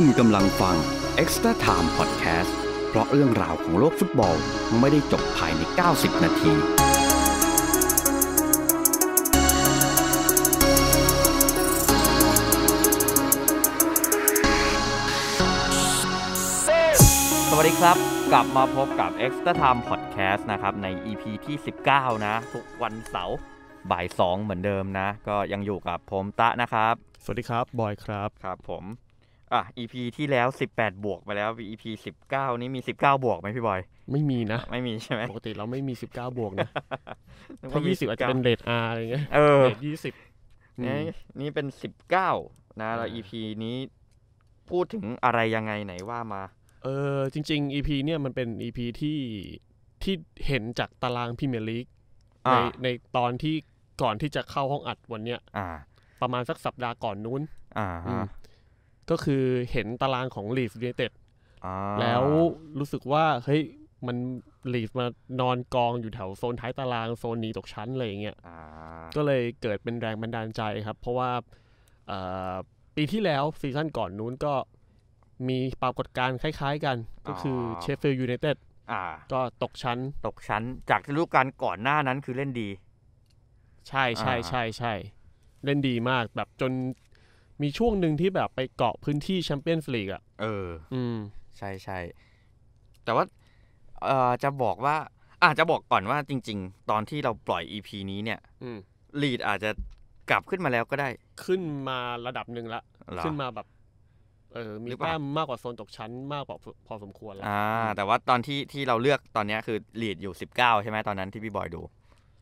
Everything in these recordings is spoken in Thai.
คุณกำลังฟัง Extra Time Podcast เพราะเรื่องราวของโลกฟุตบอลไม่ได้จบภายใน 90 นาที สวัสดีครับ กลับมาพบกับ Extra Time Podcast นะครับ ใน EP ที่ 19 นะ ทุกวันเสาร์บ่ายสองเหมือนเดิมนะ ก็ยังอยู่กับผมตะนะครับ สวัสดีครับ บอยครับ ครับผมอ่ะ EP ที่แล้ว 18 บวกไปแล้ว EP 19 นี้มี 19 บวกไหมพี่บอยไม่มีนะ ไม่มีใช่ไหมปกติเราไม่มี 19 บวกนะถ้า20อาจจะเป็นเรท R อะไรเงี้ยเออยี่สิบนี่นี่เป็น 19นะแล้ว EP นี้ พูดถึงอะไรยังไงไหนว่ามา เออ จริงๆ EP เนี่ยมันเป็น EP ที่ที่เห็นจากตารางพิเมลิกในในตอนที่ก่อนที่จะเข้าห้องอัดวันเนี้ยประมาณสักสัปดาห์ก่อนนู้น อ่าก็คือเห็นตารางของลีฟยูไนเต็ดแล้วรู้สึกว่าเฮ้ยมันลีฟมานอนกองอยู่แถวโซนท้ายตารางโซนนี้ตกชั้นอะไรอย่างเงี้ยก็เลยเกิดเป็นแรงบันดาลใจครับ เพราะว่าปีที่แล้วซีซั่นก่อนนู้นก็มีปรากฏการณ์คล้ายๆกันก็คือเชฟฟิลด์ยูไนเต็ดก็ตกชั้นตกชั้นจากฤดูกาลก่อนหน้านั้นคือเล่นดี ใช่ใช่ใช่ใช่เล่นดีมากแบบจนมีช่วงหนึ่งที่แบบไปเกาะพื้นที่แชมเปี้ยนส์ลีกอ่ะ เออ อืม ใช่ใช่ แต่ว่า เอ่อ จะบอกว่า อาจจะบอกก่อนว่าจริง ๆ ตอนที่เราปล่อยอีพีนี้เนี่ยลีดอาจจะกลับขึ้นมาแล้วก็ได้ ขึ้นมาระดับหนึ่งละ ขึ้นมาแบบ เออ มีแต้มมากกว่าโซนตกชั้นมากกว่าพอสมควรแล้วอ่า แต่ว่าตอนที่ที่เราเลือกตอนนี้คือลีดอยู่สิบเก้าใช่ไหมตอนนั้นที่พี่บอยดู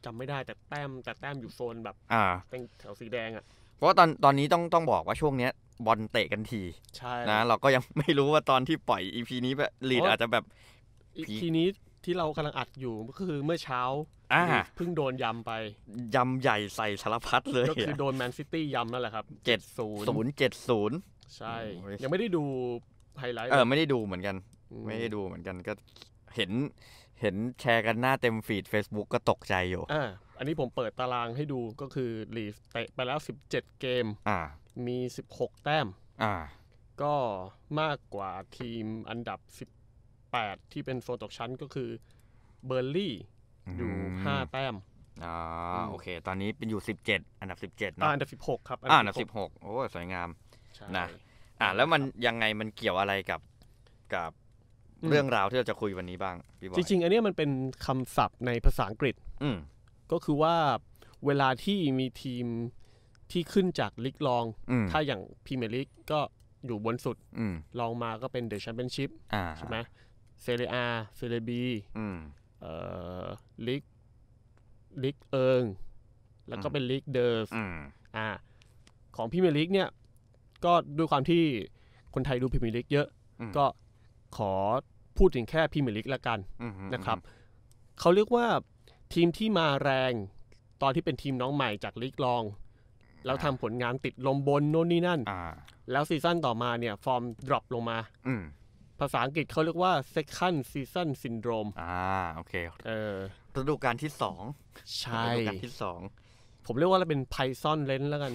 จำไม่ได้แต่แต้มแต่แต้มอยู่โซนแบบ อ่าแถวสีแดงอ่ะพราะว่าตอนตอนนี้ต้องต้องบอกว่าช่วงเนี้ย บอลเตะกันทีใช่นะเราก็ยังไม่รู้ว่าตอนที่ปล่อยอีพีนี้แบบลีดอาจจะแบบอีพีนี้ที่เรากำลังอัดอยู่ก็คือเมื่อเช้าเพิ่งโดนยำไปยำใหญ่ใส่สารพัด เลยก็คือโดนแมนซิตี้ยำนั่นแหละครับเจ็ดศูนย์ศูนย์เจ็ดศูนย์ใช่ยังไม่ได้ดูไฮไลท์เออไม่ได้ดูเหมือนกัน ไม่ได้ดูเหมือนกันก็เห็นเห็นแชร์กันหน้าเต็มฟีด Facebook ก็ตกใจอยู่อันนี้ผมเปิดตารางให้ดูก็คือลีฟเตะไปแล้ว 17 เกม อ่ามี 16 แต้ม อ่า ก็มากกว่าทีมอันดับ 18 ที่เป็นโฟตกชั้นก็คือ เบอร์ลี่อยู่ 5 แต้มอ่าโอเค ตอนนี้เป็นอยู่ 17 อันดับ 17เนาะอันดับ 16 ครับอันดับ 16 โอ้ สวยงามนะอ่าแล้วมันยังไงมันเกี่ยวอะไรกับกับเรื่องราวที่เราจะคุยวันนี้บ้างพี่บอยจริง ๆ อันนี้มันเป็นคำศัพท์ในภาษาอังกฤษก็คือว่าเวลาที่มีทีมที่ขึ้นจากลิกรอง ถ้าอย่างพรีเมลิกก็อยู่บนสุดลองมาก็เป็นเดอะแชมเปี้ยนชิพใช่ไหมเซเรียอาเซเรบีลิกลิกเอิง แล้วก็เป็นลิกเดอร์ฟของพรีเมลิกเนี่ย ก็ด้วยความที่คนไทยดูพรีเมลิกเยอะ ก็ขอพูดถึงแค่พรีเมลิกละกันนะครับ เขาเรียกว่าทีมที่มาแรงตอนที่เป็นทีมน้องใหม่จากลีกรอง แล้วทำผลงานติดลมบนโน่นนี่นั่น แล้วซีซั่นต่อมาเนี่ย ฟอร์มดรอปลงมาภาษาอังกฤษเขาเรียกว่า second season syndrome อ่า โอเค เออฤดูกาลที่สองใช่ฤดูกาลที่สองผมเรียกว่าเราเป็นไพซอนเลนแล้วกัน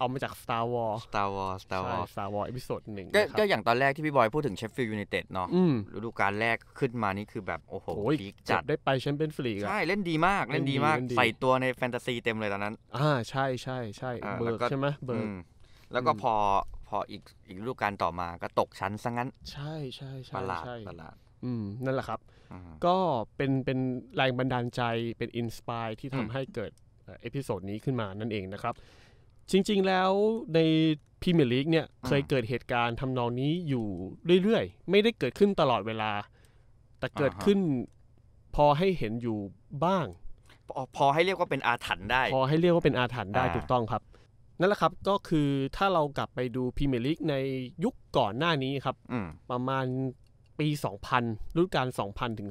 เอามาจาก Star Wars Star Wars Star Wars Star Wars อีพิโซดหนึ่งก็อย่างตอนแรกที่พี่บอยพูดถึงเชฟฟิลด์ยูเนเต็ดเนาะฤดูกาลแรกขึ้นมานี่คือแบบ โอ้โหพีคจัดได้ไปแชมเปี้ยนส์ลีกใช่เล่นดีมากเล่นดีมาก ใส่ตัวในแฟนตาซีเต็มเลยตอนนั้น อ่าใช่ใช่ใช่เบิร์กใช่ไหมเบิร์กแล้วก็พอพออีกอีกฤดูกาลต่อมา ก็ตกชั้นซะงั้น ใช่ใช่ใช่ประหลาดประหลาดอืมนั่นแหละครับก็เป็นเป็นแรงบันดาลใจเป็นอินสปายที่ทำให้เกิดเอพิโซดนี้ขึ้นมานั่นเองนะครับ จริงๆแล้วในพรีเมียร์ลีกเนี่ยเคยเกิดเหตุการณ์ทำนองนี้อยู่เรื่อยๆ ไม่ได้เกิดขึ้นตลอดเวลา แต่เกิดขึ้นพอให้เห็นอยู่บ้าง พอให้เรียกว่าเป็นอาถรรพ์ได้ พอให้เรียกว่าเป็นอาถรรพ์ได้ถูกต้องครับ นั่นแหละครับก็คือถ้าเรากลับไปดูพรีเมียร์ลีกในยุคก่อนหน้านี้ครับ ประมาณปี 2000ุ่นการ2000ถึง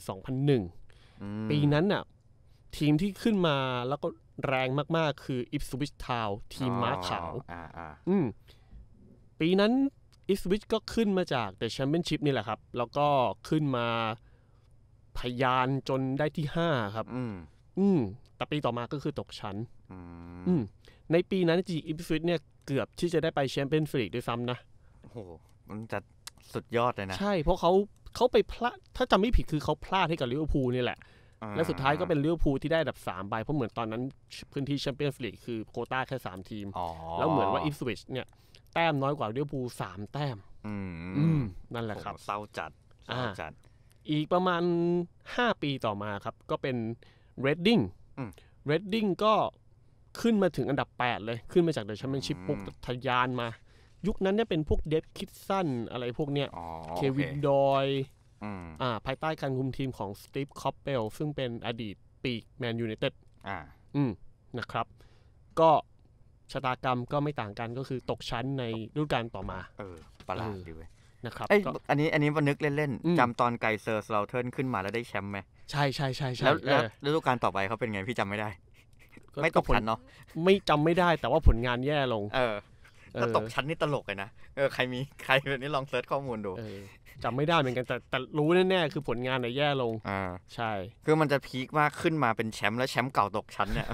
2001 ปีนั้นน่ะทีมที่ขึ้นมาแล้วก็แรงมากๆ คืออิปสวิชทาวทีมม้าขาวปีนั้นอิสวิชก็ขึ้นมาจากเดอะแชมเปี้ยนชิพนี่แหละครับ แล้วก็ขึ้นมาพยานจนได้ที่ห้าครับ อืมแต่ปีต่อมาก็คือตกชั้นในปีนั้นจริงอิปสวิชเนี่ยเกือบที่จะได้ไปแชมเปี้ยนฟรลีกด้วยซ้ำนะ โอ้โห มันจะสุดยอดเลยนะ ใช่ เพราะเขาเขาไปพลาดถ้าจำไม่ผิดคือเขาพลาดให้กับลิเวอร์พูลนี่แหละและสุดท้ายก็เป็นลิเวอร์พูลที่ได้อันดับมไปเพราะเหมือนตอนนั้นพื้นที่แชมเปี้ยนส์ลีกคือโคต้าแค่สามทีมแล้วเหมือนว่าอิฟสวิชเนี่ย แต้มน้อยกว่าลิเวอร์พูลสามแต้มนั่นแหละครับเศร้าจัดเศร้าจัด อีกประมาณห้าปีต่อมาครับ ก็เป็นเรดดิ้งเรดดิ้งก็ขึ้นมาถึงอันดับ 8 เลย ขึ้นมาจากเดอะแชมเปี้ยนชิพปุ๊บทะยานมา ยุคนั้นเนี่ยเป็นพวกเดฟคิดสั้นอะไรพวกเนี้ยเควินดอยอ่าภายใต้การคุมทีมของสตีฟคอปเปลซึ่งเป็นอดีตปีกแมนยูไนเต็ดอ่า อืมนะครับ ก็ ชะตากรรมก็ไม่ต่างกันก็คือตกชั้นในฤดูกาลต่อมา เออประหลาดดีเว้ยนะครับไออันนี้อันนี้วันนึกเล่นๆจำตอนไกเซอร์สเลาเทิร์นขึ้นมาแล้วได้แชมป์ไหม ใช่ใช่ใช่ใช่แล้วลฤดูกาลต่อไปเขาเป็นไง พี่จำไม่ได้ ไม่ตกชั้นเนาะไม่จำไม่ได้แต่ว่าผลงานแย่ลง เออถ้าตกชั้นนี่ตลกเลยนะเออใครมี ใครแบบนี้ลองเซิร์ชข้อมูลดูจำไม่ได้เหมือนกันแต่แต่รู้แน่ๆ คือผลงานเนี่ยแย่ลงอ่าใช่คือมันจะพีคมากขึ้นมาเป็นแชมป์แล้วแชมป์เก่าตกชั้นเนี่ย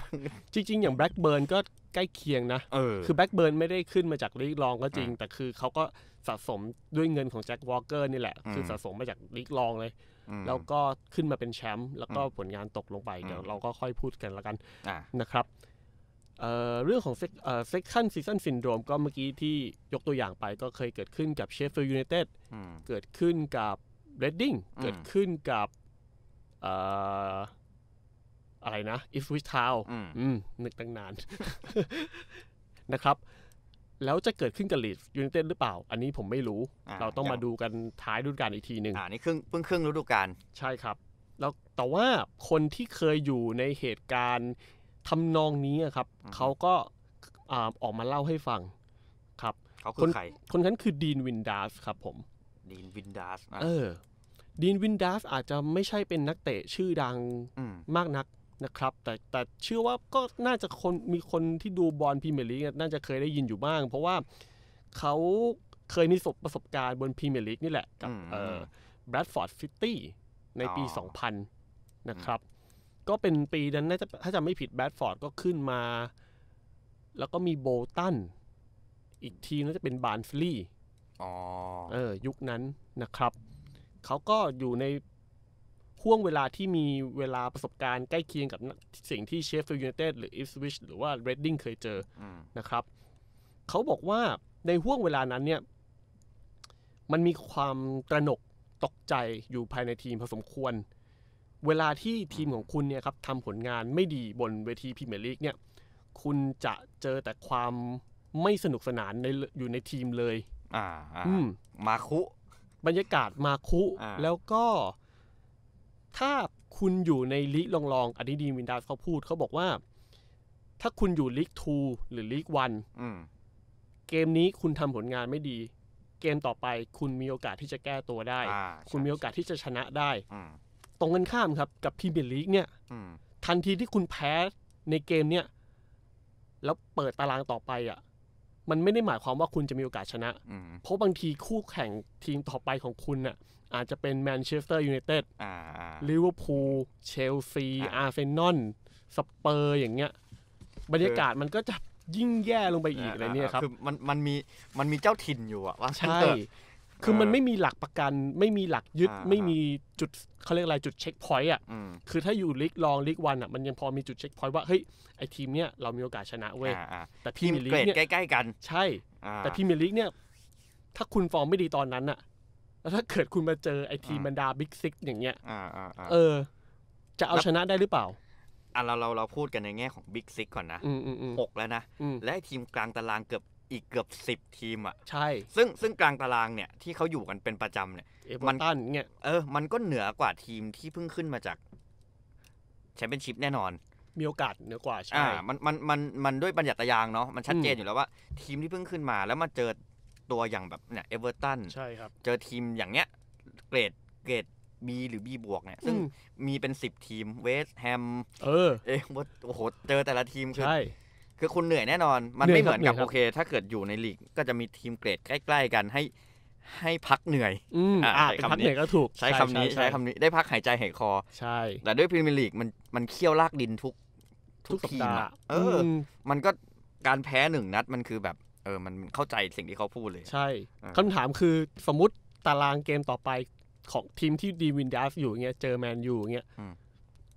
จริงๆอย่างแบล็กเบิร์นก็ใกล้เคียงนะเออคือแบล็กเบิร์นไม่ได้ขึ้นมาจากลีกรองก็จริง แต่คือเขาก็สะสมด้วยเงินของแจ็ควอลเกอร์นี่แหละ คือสะสมมาจากลีกรองเลย แล้วก็ขึ้นมาเป็นแชมป์แล้วก็ผลงานตกลงไปเดี๋ยวเราก็ค่อยพูดกันละกันนะครับเรื่องของเซ็กชันซีซันซินโดรมก็เมื่อกี้ที่ยกตัวอย่างไปก็เคยเกิดขึ้นกับเชฟฟิลยูไนเต็ดเกิดขึ้นกับเรดดิ้งเกิดขึ้นกับอะไรนะอิฟวิชทาวนึกตั้งนานนะครับ แล้วจะเกิดขึ้นกับลีดยูไนเต็ดหรือเปล่า อันนี้ผมไม่รู้ เราต้องมาดูกันท้ายฤดูกาลอีกทีหนึ่งอ่านี่ครึ่งเพิ่งครึ่งฤดูกาลใช่ครับ แล้วแต่ว่าคนที่เคยอยู่ในเหตุการณ์ทำนองนี้ครับ เขาก็ออกมาเล่าให้ฟังครับเขาคือใครคนนั้นคือดีนวินดาสครับผมดีนวินดาสเออดีนวินดาสอาจจะไม่ใช่เป็นนักเตะชื่อดังมากนักนะครับ แต่แต่เชื่อว่าก็น่าจะคนมีคนที่ดูบอลพรีเมียร์ลีกน่าจะเคยได้ยินอยู่บ้าง เพราะว่าเขาเคยมีประสบการณ์บนพรีเมียร์ลีกนี่แหละกับแบรดฟอร์ดซิตี้ในปี 2000 นะครับก็เป็นปีนั้นน่าจะถ้าจะไม่ผิดแบดฟอร์ดก็ขึ้นมา แล้วก็มีโบตัน อีกทีมน่าจะเป็นบานฟลีเออ ยุคนั้นนะครับ เขาก็อยู่ในห่วงเวลาที่มีเวลาประสบการณ์ใกล้เคียงกับสิ่งที่เชฟฟิลด์ยูเนเต็ดหรืออิฟสวิช หรือว่าเรดดิ้งเคยเจออนะครับเขาบอกว่าในห่วงเวลานั้นเนี่ย มันมีความตระหนกตกใจอยู่ภายในทีมพอสมควรเวลาที่ทีมของคุณเนี่ยครับทำผลงานไม่ดีบนเวทีพรีเมียร์ลีกเนี่ย คุณจะเจอแต่ความไม่สนุกสนานในอยู่ในทีมเลย อ่าอืมมาคุ บรรยากาศมาคุแล้วก็ ถ้าคุณอยู่ในลีกรองๆอันนี้ดีวินดาสเขาพูด เขาบอกว่า ถ้าคุณอยู่ลีกทูหรือลีกวันเกมนี้คุณทำผลงานไม่ดี เกมต่อไปคุณมีโอกาสที่จะแก้ตัวได้ คุณมีโอกาสที่จะชนะได้ตรงกันข้ามครับกับพรีเมียร์ลีกเนี่ยทันทีที่คุณแพ้ในเกมเนี่ย แล้วเปิดตารางต่อไปอ่ะมันไม่ได้หมายความว่าคุณจะมีโอกาสชนะ เพราะบางทีคู่แข่งทีมต่อไปของคุณะ่ะอาจจะเป็นแมนเชสเตอร์ยูไนเต็ดลิเวอร์พูลเชลซีอาร์เซนอลสเปอร์อย่างเงี้ยบรรยากาศมันก็จะยิ่งแย่ลงไปอีกอะไรเนี่ย ครับคือมันมันมีมันมีเจ้าถิ่นอยู่อะว่าใช่คือมันไม่มีหลักประกันไม่มีหลักยึด ไม่มีจุดเขาเรียกอะไรจุดเช็คพอยต์อ่ะคือถ้าอยู่ลิกรองลีกวันอ่ะมันยังพอมีจุดเช็คพอยต์ว่า เฮ้ย ไอทีมเนี้ยเรามีโอกาสชนะเว้ยแต่พี่มีลิกเนี่ยใกล้ๆกันใช่ แต่พี่มีลิกเนี่ยถ้าคุณฟอร์มไม่ดีตอนนั้นอ่ะ แล้วถ้าเกิดคุณมาเจอไอทีมบรรดาบิ๊กซิกอย่างเงี้ยเออ จะเอาชนะได้หรือเปล่าอ่ะเราเราเราพูดกันในแง่ของบิ๊กซิกก่อนนะหกแล้วนะและทีมกลางตารางเกือบอีกเกือบสิบทีมอ่ะใช่ ซึ่งซึ่งกลางตารางเนี่ยที่เขาอยู่กันเป็นประจำเนี่ยเเอวอร์ตันเนี่ยเออมันก็เหนือกว่าทีมที่เพิ่งขึ้นมาจากแชมเปี้ยนชิพแน่นอน มีโอกาสเหนือกว่าใช่มันมันมันมันด้วยบรรยัตยางเนาะมันชัดเจนอยู่แล้วว่าทีมที่เพิ่งขึ้นมา แล้วมาเจอตัวอย่างแบบเนี่ยเอเวอร์ตันใช่ครับเจอทีมอย่างเนี้ยเกรดเกรดบีหรือบีบวกเนี่ย ซึ่งมีเป็นสิบทีมเวสแฮมเออเออโอ้โหเจอแต่ละทีมใช่คือคุณเหนื่อยแน่นอนมันไม่เหมือนกับโอเค ถ้าเกิดอยู่ในลีกก็จะมีทีมเกรดใกล้ๆกันให้ ให้พักเหนื่อยอ่าเป็นพักเหนื่อยก็ถูกใช้คำนี้ใช้คำนี้ได้พักหายใจหายคอ ใช่ แต่ด้วยพรีเมียร์ลีกมันมันเคี่ยวลากดินทุกทุกทีมเออ มันก็การแพ้หนึ่งนัด มันคือแบบ เออมันเข้าใจสิ่งที่เขาพูดเลย ใช่คำถามคือสมมติตารางเกมต่อไปของทีมที่ดีวินดัสอยู่เงี้ยเจอแมนยูเงี้ย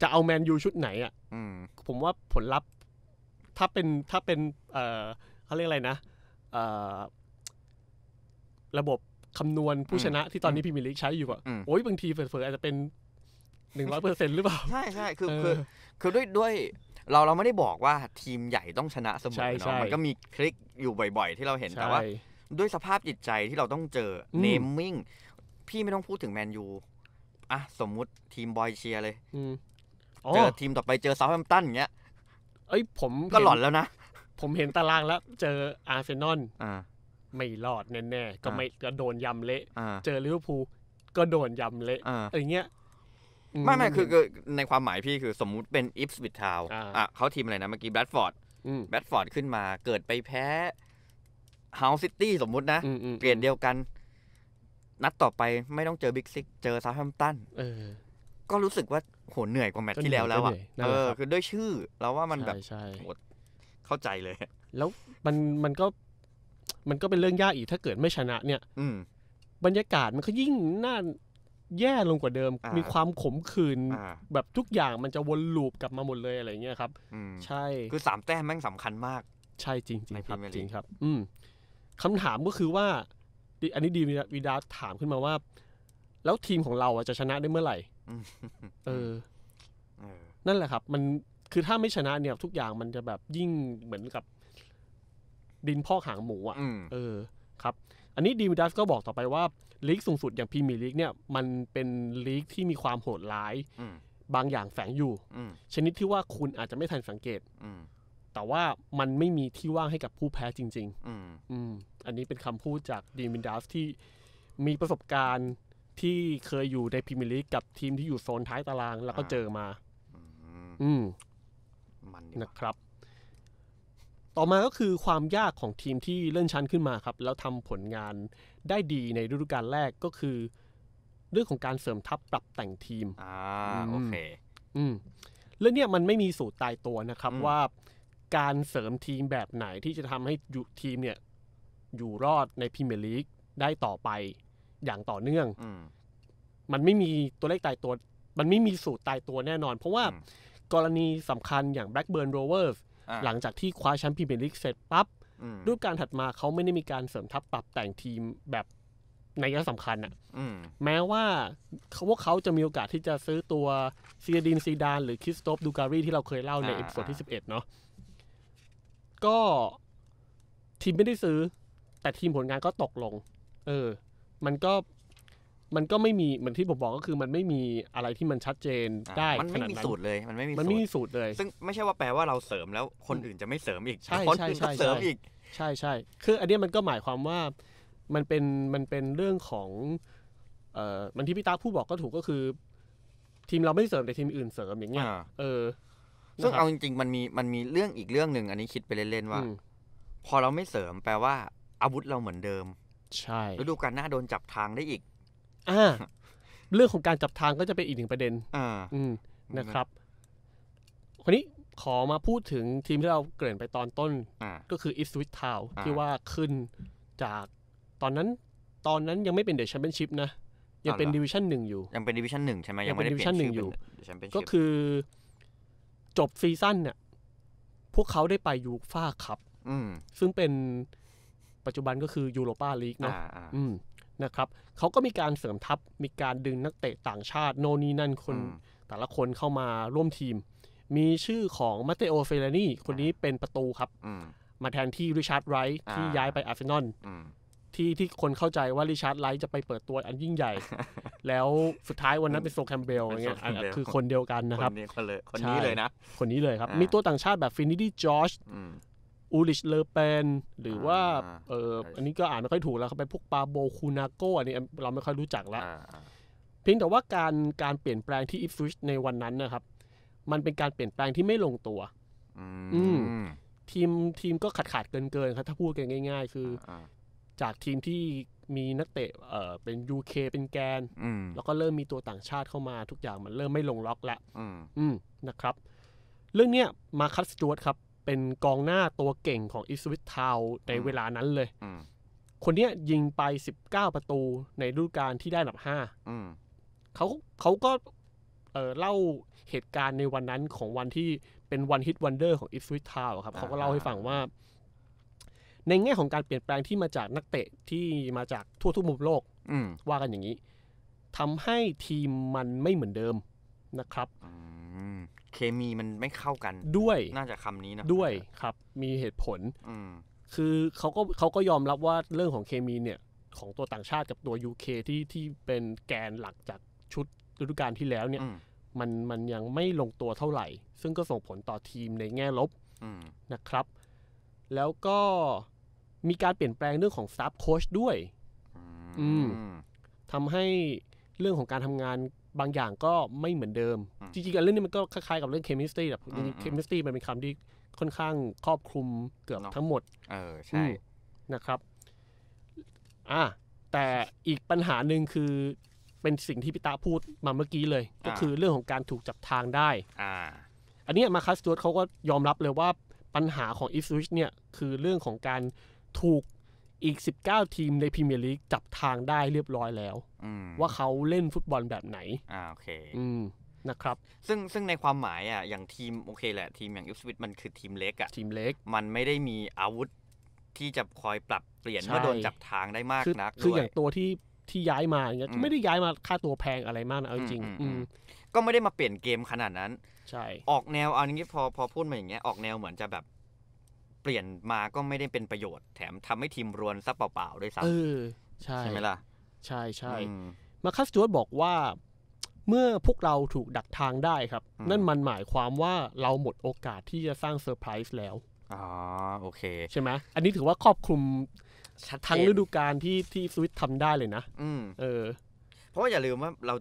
จะเอาแมนยูชุดไหนอ่ะผมว่าผลลัพธ์ถ้าเป็นถ้าเป็นเขาเรียกอะไรนะระบบคำนวณผู้ชนะที่ตอนนี้พิีมี์ลิกใช้อยู่อะโอ้ยบางทีเฟอๆอาจจะเป็นหนึ่งร้อยเปอร์เซ็นต์หรือเปล่า ใช่ใช่คือคือ คือด้วยด้วยเราเราไม่ได้บอกว่าทีมใหญ่ต้องชนะเสมอเนาะมันก็มีคลิกอยู่บ่อยๆ ที่เราเห็น แต่ว่าด้วยสภาพจิตใจที่เราต้องเจอเนมมิ่งพี่ไม่ต้องพูดถึงแมนยูอ่ะสมมุติทีมบอยเชียเลยเจอทีมต่อไปเจอซาด์แฮมป์ตันเงี้ยเอ้ยผมก็หลอนแล้วนะ ผมเห็นตารางแล้ว เจออาร์เซนอลไม่รอดแน่ๆก็ไม่ก็โดนยำเละ เจอลิเวอร์พูลก็โดนยำเละอะไรเงี้ยไม่ไม่คือในความหมายพี่คือสมมุติเป็นอิฟส์วิดทาวอ่ะเขาทีมอะไรนะเมื่อกี้แบดฟอร์ดแบดฟอร์ดขึ้นมาเกิดไปแพ้เฮาซิตี้สมมุตินะ เปลี่ยนเดียวกัน นัดต่อไปไม่ต้องเจอบิ๊กซิกเจอซาแฮมตันก็รู้สึกว่าโหเหนื่อยกว่าแมตช์ที่แล้วแล้วอ่ะ เออคือด้วยชื่อเราว่ามันแบบโหเข้าใจเลย แล้วมันมันก็ มันก็เป็นเรื่องยากอีกถ้าเกิดไม่ชนะ เนี่ย อืบรรยากาศมันก็ยิ่งน่าแย่ลงกว่าเดิม มีความขมขื่นแบบทุกอย่างมันจะวนลูปกลับมาหมดเลยอะไรเงี้ยครับใช่ คือสามแต้มแม่งสำคัญมาก ใช่จริงจริงครับจริงครับ อืมคำถามก็คือว่า อันนี้ดีวีดาถามขึ้นมาว่า แล้วทีมของเราจะชนะได้เมื่อไหร่เออ นั่นแหละครับ มันคือถ้าไม่ชนะเนี่ยทุกอย่างมันจะแบบยิ่งเหมือนกับ ดินพ่อหางหมูอ่ะเออ ครับ อันนี้ดีมดัสก็บอกต่อไปว่าลีกสูงสุดอย่างพรีเมียร์ลีกเนี่ย มันเป็นลีกที่มีความโหดร้าย บางอย่างแฝงอยู่ชนิดที่ว่าคุณอาจจะไม่ทันสังเกตแต่ว่ามันไม่มีที่ว่างให้กับผู้แพ้จริง ๆ อืมอันนี้เป็นคำพูดจากดีมินดัสที่มีประสบการณ์ที่เคยอยู่ในพรีเมียร์ลีกกับทีมที่อยู่โซนท้ายตารางแล้วก็เจอมา อืมมันนะครับ ต่อมาก็คือความยากของทีมที่เลื่อนชั้นขึ้นมาครับ แล้วทำผลงานได้ดีในฤดูกาลแรกก็คือ เรื่องของการเสริมทัพปรับแต่งทีม อ่าโอเค อืมเรื่องเนี้ยมันไม่มีสูตรตายตัวนะครับว่าการเสริมทีมแบบไหนที่จะทำให้ทีมเนี่ย อยู่รอดในพรีเมียร์ลีกได้ต่อไปอย่างต่อเนื่อง มันไม่มีตัวเลขตายตัว มันไม่มีสูตรตายตัวแน่นอน เพราะว่ากรณีสำคัญอย่าง Blackburn Rovers หลังจากที่คว้าแชมป์พรีเมียร์ลีกเสร็จปั๊บรูปการถัดมาเขาไม่ได้มีการเสริมทัพปรับแต่งทีมแบบในยะสำคัญอะ่ะแม้ว่าเขาว่าเขาจะมีโอกาสที่จะซื้อตัวซีดินซีดานหรือคริสโตฟดูการีที่เราเคยเล่าในเอพิโซดที่สิบเอ็ดเนาะ ก็ทีมไม่ได้ซื้อ แต่ทีมผลงานก็ตกลง เออมันก็มันก็ไม่มีเหมือนที่ผมบอกก็คือมันไม่มีอะไรที่มันชัดเจนได้มันไม่มีสูตรเลย มันไม่มีมันไม่มีสูตรเลย ซึ่งไม่ใช่ว่าแปลว่าเราเสริมแล้วคนอื่นจะไม่เสริมอีกใช่ใช่ใช่เสริมอีก ใช่ใช่คืออันนี้มันก็หมายความว่า มันเป็นมันเป็นเรื่องของเอ่อมันที่พี่ตาพูดบอกก็ถูกก็คือ ทีมเราไม่เสริมแต่ทีมอื่นเสริมอย่างเงี้ยเออซึ่งเอาจริงๆ มันมีมันมีเรื่องอีกเรื่องหนึ่งอันนี้คิดไปเล่นๆว่า พอเราไม่เสริมแปลว่า อาวุธเราเหมือนเดิมใช่ฤดูกาลหน้าโดนจับทางได้อีก อ่า เรื่องของการจับทางก็จะเป็นอีกหนึ่งประเด็น อ่า อืมนะครับคนนี้ขอมาพูดถึงทีมที่เราเกริ่นไปตอนต้น ก็คืออิสวิตทาวที่ว่าขึ้นจากตอนนั้น ตอนนั้นยังไม่เป็นเดชแชมเปี้ยนชิพนะ ยังเป็นดิวิชั่นหนึ่งอยู่ยังเป็นดิวิชั่นหนึ่งใช่ไหมยังไม่ได้วิชั่หนึ่งอยู่ก็คือจบซีซั่นเนี่ย พวกเขาได้ไปยูฟ่าคัพซึ่งเป็นปัจจุบันก็คือยูโรปาลีกเนาะนะครับเขาก็มีการเสริมทัพ มีการดึงนักเตะต่างชาติโนนีนั่นคน แต่ละคนเข้ามาร่วมทีม มีชื่อของมาเตโอเฟเลนี่คนนี้เป็นประตูครับมาแทนที่ริชาร์ดไรท์ที่ย้ายไปอาร์เซนอลที่ที่คนเข้าใจว่าริชาร์ดไรท์จะไปเปิดตัวอันยิ่งใหญ่ แล้วสุดท้ายวันนั้นเป็นโซแคมเบลเงี้ยคือคนเดียวกันนะครับคนนี้เลยนะ คนนี้เลยครับ มีตัวต่างชาติแบบฟินิตี้จอร์จอูลิช เลอเปน หรือว่าอันนี้ก็อ่านไม่ค่อยถูกแล้วเขาไปพวกปาโบคูนาโกอันนี้เราไม่ค่อยรู้จักแล้วเพียงแต่ว่าการการเปลี่ยนแปลงที่อิฟฟิชในวันนั้นนะครับ มันเป็นการเปลี่ยนแปลงที่ไม่ลงตัวอืมทีมทีมก็ขาดขาดเกินเกินครับ ถ้าพูดกันง่าย ๆ คืออจากทีมที่มีนักเตะเออเป็นยูเคเป็นแกนแล้วก็เริ่มมีตัวต่างชาติเข้ามาทุกอย่างมันเริ่มไม่ลงล็อก แล้อืมนะครับ เรื่องเนี้ยมาคัสจวตครับเป็นกองหน้าตัวเก่งของอิสวิททาวในเวลานั้นเลย คนนี้ยิงไปสิบเก้าประตูในฤดูกาลที่ได้ลำดับห้าเขาเขาก็เเล่าเหตุการณ์ในวันนั้นของวันที่เป็นวันฮิตวันเดอร์ของอิสวิททาวครับ เขาก็เล่าให้ฟังว่า ในแง่ของการเปลี่ยนแปลงที่มาจากนักเตะ ที่มาจากทั่วทุกมุมโลกว่ากันอย่างนี้ทำให้ทีมมันไม่เหมือนเดิมนะครับเคมีมันไม่เข้ากัน ด้วย น่าจะคำนี้นะ ด้วยครับ มีเหตุผล อืคือเขาก็เขาก็ยอมรับว่าเรื่องของเคมีเนี่ย ของตัวต่างชาติกับตัวยูเคที่ที่เป็นแกนหลักจากชุดฤดูกาลที่แล้วเนี่ย มันมันยังไม่ลงตัวเท่าไหร่ ซึ่งก็ส่งผลต่อทีมในแง่ลบนะครับ แล้วก็มีการเปลี่ยนแปลงเรื่องของซับโค้ชด้วยทำให้เรื่องของการทำงานบางอย่างก็ไม่เหมือนเดิมจริงๆเรื่องนี้มันก็คล้ายๆ กับเรื่องเคมิสตี้แบบเคมิสตี้มันเป็นคำที่ค่อนข้างครอบคลุมเกือบทั้งหมด เออ ใช่ นะครับ อ่า แต่อีกปัญหาหนึ่งคือเป็นสิ่งที่พิตาพูดมาเมื่อกี้เลย ก็คือเรื่องของการถูกจับทางได้ อ่า อันนี้มาคัสตูดเขาก็ยอมรับเลยว่าปัญหาของอิสุชเนี่ยคือเรื่องของการถูกอีก 19 ทีมในพรีเมียร์ลีกจับทางได้เรียบร้อยแล้วว่าเขาเล่นฟุตบอลแบบไหนอ่าโอเค อืมนะครับซึ่งซึ่งในความหมายอ่ะอย่างทีมโอเคแหละทีมอย่างอิสวิตมันคือทีมเล็กอ่ะทีมเล็กมันไม่ได้มีอาวุธ ที่จะคอยปรับเปลี่ยนเมื่อโดนจับทางได้มากนักคืออย่างตัวที่ที่ย้ายมาเงี้ยไม่ได้ย้ายมาค่าตัวแพงอะไรมากนะเอาจริงก็ไม่ได้มาเปลี่ยนเกมขนาดนั้น ใช่ ออกแนวเอางี้พอพอพูดมาอย่างเงี้ยออกแนวเหมือนจะแบบ เปลี่ยนมาก็ไม่ได้เป็นประโยชน์แถมทำให้ทีมรวนซะเปล่าๆด้วยซ้ำใช่ไหมล่ะใช่ใช่มาคัสจูดบอกว่าเมื่อพวกเราถูกดักทางได้ครับ นั่นมันหมายความว่าเราหมดโอกาสที่จะสร้างเซอร์ไพรส์แล้ว อ๋อโอเค ใช่ไหมอันนี้ถือว่าครอบคลุมทั้งฤดูกาลที่ที่สวิตทำได้เลยนะ อืเออ เพราะอย่าลืมว่าเรา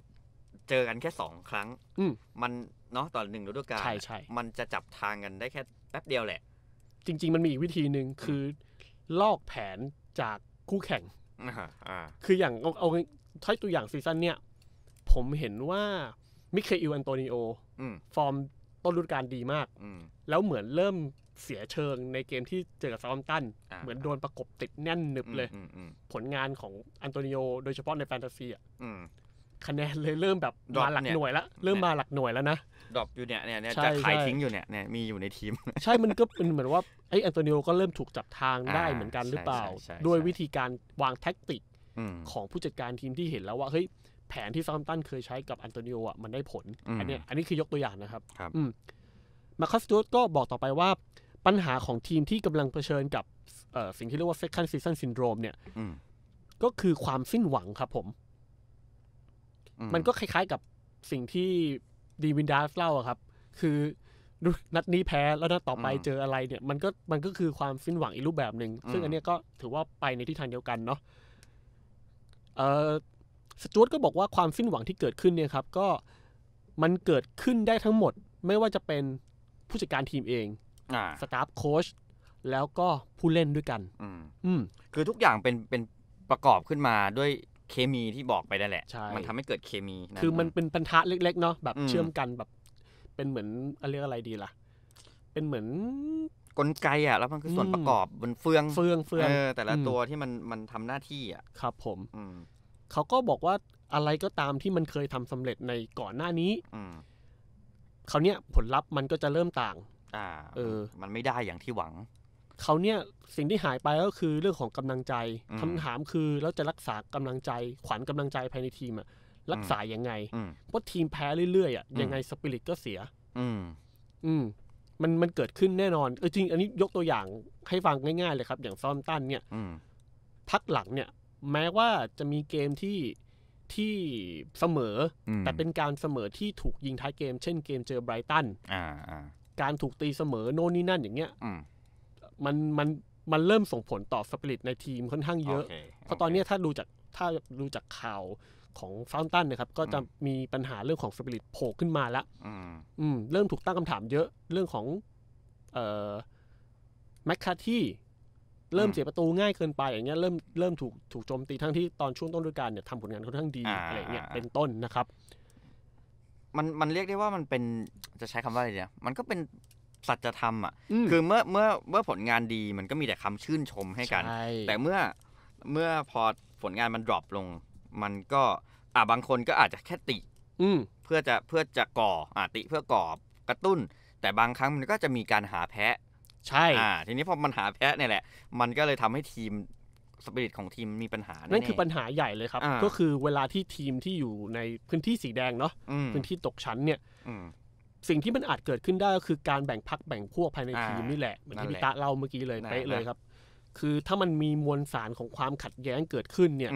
เจอกันแค่สองครั้ง อืมันเนาะตอนหนึ่งฤดูกาลใช่ใช่มันจะจับทางกันได้แค่แป๊บเดียวแหละ จริง ๆ มันมีอีกวิธีหนึ่งคือลอกแผนจากคู่แข่งคืออย่างเอาเอาใช้ตัวอย่างซีซั่นเนี้ยผมเห็นว่ามิเคอิลอันโตนิโอฟอร์มต้นฤดูกาลดีมากแล้วเหมือนเริ่มเสียเชิงในเกมที่เจอกับซาลอมตันเหมือนโดนประกบติดแน่นหนึบเลยผลงานของอันโตนิโอโดยเฉพาะในแฟนตาซีอ่ะคะแนนเลยเริ่มแบบมาหลักหน่วยแล้วเริ่มมาหลักหน่วยแล้วนะดรอปอยู่เนี่ยเนี่ย จะขายทิ้งอยู่เนี่ยเนี่ยมีอยู่ในทีม ใช่ มันก็เป็นเหมือนว่าไออันโตนิโอก็เริ่มถูกจับทางได้เหมือนกันหรือเปล่า ด้วยวิธีการวางแท็กติกของผู้จัดการทีมที่เห็นแล้วว่าเฮ้ยแผนที่ซอมตันเคยใช้กับอันโตนิโออ่ะมันได้ผล อันนี้อันนี้คือยกตัวอย่างนะครับครับมาคัสตูดก็บอกต่อไปว่าปัญหาของทีมที่กำลังเผชิญกับ สิ่งที่เรียกว่าเซคัน d s ซ a s o n s y n d r o เนี่ยก็คือความสิ้นหวังครับผม มันก็คล้ายๆกับสิ่งที่ดีวินดาสเล่าครับ คือนัดนี้แพ้แล้วนัดต่อไปเจออะไร เนี่ยมันก็มันก็คือความสิ้นหวังอีกรูปแบบหนึ่งซึ่งอันนี้ก็ถือว่าไปในทิศทางเดียวกันเนาะเออสจวตก็บอกว่าความสิ้นหวังที่เกิดขึ้นเนี่ยครับ ก็ มันเกิดขึ้นได้ทั้งหมด ไม่ว่าจะเป็นผู้จัดการทีมเองสตาฟโค้ชแล้วก็ผู้เล่นด้วยกันอืมคือทุกอย่างเป็นเป็นประกอบขึ้นมาด้วยเคมีที่บอกไปได้แหละมันทำให้เกิดเคมีนะคือมันเป็นปัญหาเล็กๆเนาะแบบเชื่อมกันแบบ เป็นเหมือนอะไรอะไรดีล่ะเป็นเหมือนกลไกอ่ะ แล้ว มันคือส่วนประกอบบนเฟืองเฟืองเฟือง แต่ละตัวที่มันมันทำหน้าที่อ่ะครับ ผมเขาก็บอกว่าอะไรก็ตามที่มันเคยทำสำเร็จในก่อนหน้านี้ อืาเนี้ยผลลัพธ์มันก็จะเริ่มต่าง อ่า เออ มันไม่ได้อย่างที่หวังเขาเนี่ยสิ่งที่หายไปก็คือเรื่องของกำลังใจ คำถามคือเราจะรักษากำลังใจ ขวัญกำลังใจภายในทีมอะรักษาอย่างไงเพราะทีมแพ้เรื่อยๆอะยังไงสปิริตก็เสีย อืม อืม มันมันเกิดขึ้นแน่นอนเออจริง อันนี้ยกตัวอย่างให้ฟังง่ายๆเลยครับ อย่างซ้อมตันเนี่ยพักหลังเนี่ยแม้ว่าจะมีเกมที่ที่เสมอ แต่เป็นการเสมอที่ถูกยิงท้ายเกม เช่นเกมเจอไบรตันการถูกตีเสมอโน่นนี่นั่นอย่างเงี้ยมันมันมันเริ่มส่งผลต่อสปิริตในทีมค่อนข้างเยอะ เพราะตอนนี้ถ้าดูจากถ้าดูจากข่าวของฟาวตันนะครับ ก็จะมีปัญหาเรื่องของสปิริตโผล่ขึ้นมาละวเริ่มถูกตั้งคำถามเยอะเรื่องของแมคคาที่เริ่มเสียประตูง่ายเกินไปอย่างเงี้ยเริ่มเริ่มถูกถูกโจมตีทั้งที่ตอนช่วงต้นฤดูกาลเนี่ยทำผลงานค่อนข้างดีอะไรเงี้ยเป็นต้นนะครับมันมันเรียกได้ว่ามันเป็นจะใช้คำว่าอะไรเนี่ยมันก็เป็นสัจธรรมอ่ะคือเมื่อเมื่อเมื่อผลงานดีมันก็มีแต่คำชื่นชมให้กัน แต่เมื่อเมื่อพอผลงานมันดรอปลง มันก็อ่าบางคนก็อาจจะแค่ติเพื่อจะเพื่อจะก่ออ่าติเพื่อก่อกระตุ้น แต่บางครั้งมันก็จะมีการหาแพ้ใช่ อ่า ทีนี้พอมันหาแพ้เนี่ยแหละ มันก็เลยทำให้ทีมสปิริตของทีมมีปัญหา นั่นคือปัญหาใหญ่เลยครับ ก็คือเวลาที่ทีมที่อยู่ในพื้นที่สีแดงเนาะ พื้นที่ตกชั้นเนี่ยสิ่งที่มันอาจเกิดขึ้นได้ก็คือการแบ่งพักแบ่งพวกภายในทีมนี่แหละ เหมือนที่พีตาเล่าเมื่อกี้เลยเป๊ะเลยครับ คือถ้ามันมีมวลสารของความขัดแย้งเกิดขึ้นเนี่ย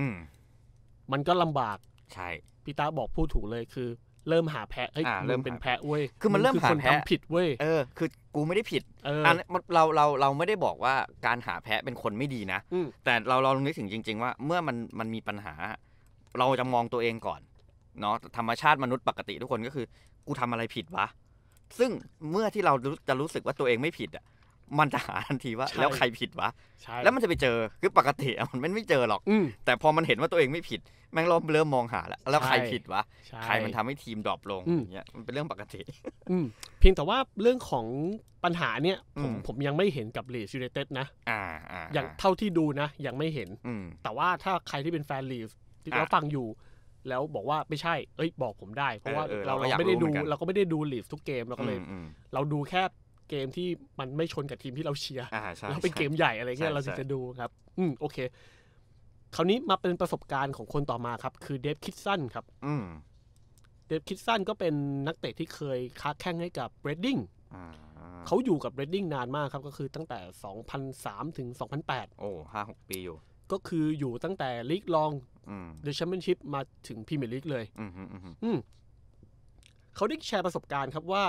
มันก็ลำบาก ใช่พีตาบอกพูดถูกเลยคือเริ่มหาแพะเฮ้ยเริ่มเป็นแพะเว้ยคือมันเริ่มหาแพะผิดเว้ยเออ คือ กูไม่ได้ผิด เออ เราเราเราไม่ได้บอกว่าการหาแพะเป็นคนไม่ดีนะ แต่เราเราลองนึกถึงจริง ๆ ว่าเมื่อมันมันมีปัญหา เราจะมองตัวเองก่อน เนาะธรรมชาติมนุษย์ปกติทุกคนก็คือ กูทำอะไรผิดวะ ซึ่งเมื่อที่เราจะรู้สึกว่าตัวเองไม่ผิดอ่ะ มันจะหาทันทีว่า แล้วใครผิดวะแล้วมันจะไปเจอ คือปกติมันไม่เจอหรอก แต่พอมันเห็นว่าตัวเองไม่ผิดแม่งเริ่มเริ่มมองหาแล้วแล้วใครผิดวะใครมันทำให้ทีมดรอปลงอย่างเงี้ยมันเป็นเรื่องปกติ อืเพียงแต่ว่าเรื่องของปัญหาเนี้ยผมผมยังไม่เห็นกับลีสยูไนเต็ดนะอ่าอย่างเท่าที่ดูนะยังไม่เห็นแต่ว่าถ้าใครที่เป็นแฟนลีส่เราฟังอยู่ แล้วบอกว่าไม่ใช่เอ้ยบอกผมได้ เพราะว่าเราเราไม่ได้ดูเราก็ไม่ได้ดูลีฟทุกเกมเราก็เลย เราดูแค่เกมที่มันไม่ชนกับทีมที่เราเชียร์แล้วเป็นเกมใหญ่อะไรเงี้ยเราถึงจะดูครับอืมโอเคคราวนี้มาเป็นประสบการณ์ของคนต่อมาครับ คือเดฟคิดสันครับเดฟคิดสันก็เป็นนักเตะที่เคยค้าแข้งให้กับเรดดิ้งเขาอยู่กับเรดดิ้งนานมากครับ ก็คือตั้งแต่2003ถึง2008โอ้ห้าหกปีอยู่ ก็คืออยู่ตั้งแต่ลีกลองเดอะแชมเปี้ยนชิพมาถึงพรีเมียร์ลีกเลยเขาได้แชร์ประสบการณ์ครับว่า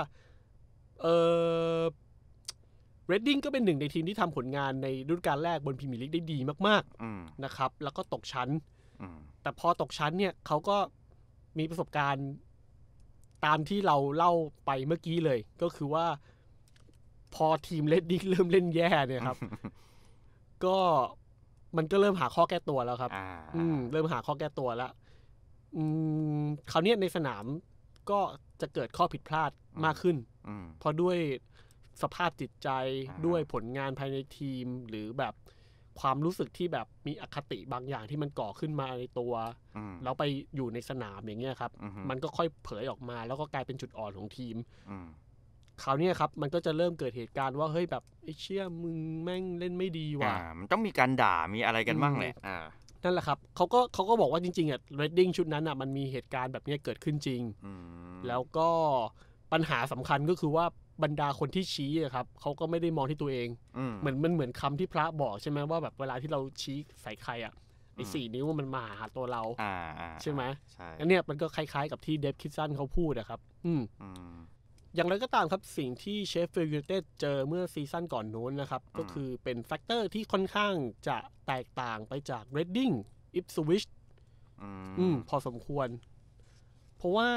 เออเรดดิ้งก็เป็นหนึ่งในทีมที่ทำผลงานในฤดูกาลแรกบนพรีเมียร์ลีกได้ดีมากๆนะครับ แล้วก็ตกชั้นแต่พอตกชั้นเนี่ยเขาก็มีประสบการณ์ตามที่เราเล่าไปเมื่อกี้เลย ก็คือว่า พอทีมเรดดิ้งเริ่มเล่นแย่เนี่ยครับ ก็มันก็เริ่มหาข้อแก้ตัวแล้วครับ อืมเริ่มหาข้อแก้ตัวแล้วอืมคราวนี้ในสนามก็จะเกิดข้อผิดพลาดมากขึ้นเพราะด้วยสภาพจิตใจด้วยผลงานภายในทีม หรือแบบความรู้สึกที่แบบมีอคติบางอย่างที่มันก่อขึ้นมาในตัวแล้วไปอยู่ในสนามอย่างเงี้ยครับ มันก็ค่อยเผยออกมาแล้วก็กลายเป็นจุดอ่อนของทีมคราวนี้ครับ มันก็จะเริ่มเกิดเหตุการณ์ว่าเฮ้ยแบบไอ้เชี่ยมึงแม่งเล่นไม่ดีว่ะมันต้องมีการด่ามีอะไรกันบ้างแหละนั่นแหละครับเขาก็เขาก็บอกว่าจริง ๆอ่ะเรดดิ้งชุดนั้นอ่ะมันมีเหตุการณ์แบบนี้เกิดขึ้นจริงแล้วก็ปัญหาสำคัญก็คือว่าบรรดาคนที่ชี้อะครับเขาก็ไม่ได้มองที่ตัวเอง เหมือนมันเหมือนคำที่พระบอกใช่ไหมว่าแบบเวลาที่เราชี้ใส่ใครอ่ะไอ้สี่นิ้วมันมาหาตัวเราใช่ไหมใช่อันเนี้ยมันก็คล้ายๆกับที่เดฟคิดสันเขาพูดนะครับอืมอย่างไรก็ตามครับสิ่งที่เชฟเฟอล์ยูเต็ดเจอเมื่อซีซั่นก่อนโน้นนะครับ ก็คือเป็นแฟกเตอร์ที่ค่อนข้างจะแตกต่างไปจากเรดดิ้งอิปสวิชพอสมควร เพราะว่า